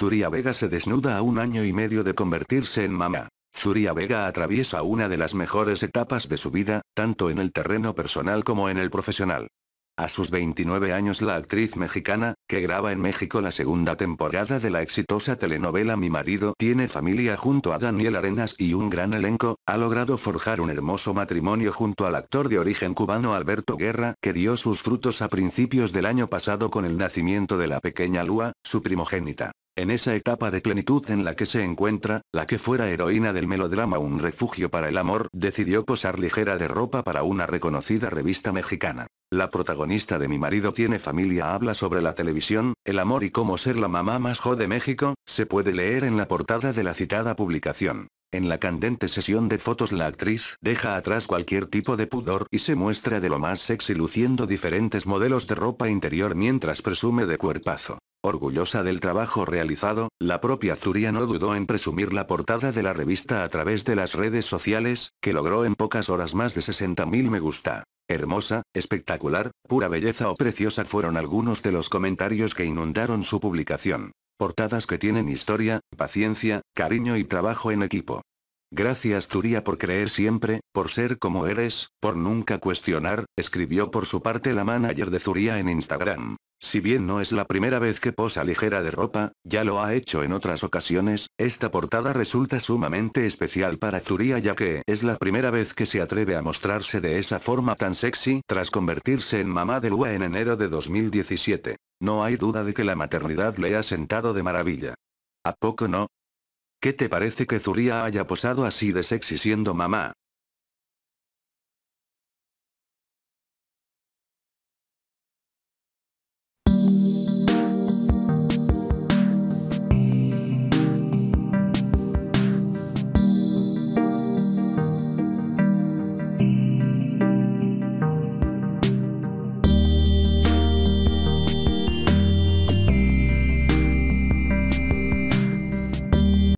Zuria Vega se desnuda a un año y medio de convertirse en mamá. Zuria Vega atraviesa una de las mejores etapas de su vida, tanto en el terreno personal como en el profesional. A sus 29 años la actriz mexicana, que graba en México la segunda temporada de la exitosa telenovela Mi marido tiene familia junto a Daniel Arenas y un gran elenco, ha logrado forjar un hermoso matrimonio junto al actor de origen cubano Alberto Guerra, que dio sus frutos a principios del año pasado con el nacimiento de la pequeña Lua, su primogénita. En esa etapa de plenitud en la que se encuentra, la que fuera heroína del melodrama Un refugio para el amor decidió posar ligera de ropa para una reconocida revista mexicana. La protagonista de Mi marido tiene familia habla sobre la televisión, el amor y cómo ser la mamá más jo de México, se puede leer en la portada de la citada publicación. En la candente sesión de fotos la actriz deja atrás cualquier tipo de pudor y se muestra de lo más sexy luciendo diferentes modelos de ropa interior mientras presume de cuerpazo. Orgullosa del trabajo realizado, la propia Zuria no dudó en presumir la portada de la revista a través de las redes sociales, que logró en pocas horas más de 60.000 me gusta. Hermosa, espectacular, pura belleza o preciosa fueron algunos de los comentarios que inundaron su publicación. Portadas que tienen historia, paciencia, cariño y trabajo en equipo. Gracias Zuria por creer siempre, por ser como eres, por nunca cuestionar, escribió por su parte la manager de Zuria en Instagram. Si bien no es la primera vez que posa ligera de ropa, ya lo ha hecho en otras ocasiones, esta portada resulta sumamente especial para Zuria ya que es la primera vez que se atreve a mostrarse de esa forma tan sexy tras convertirse en mamá de Lua en enero de 2017. No hay duda de que la maternidad le ha sentado de maravilla. ¿A poco no? ¿Qué te parece que Zuria haya posado así de sexy siendo mamá?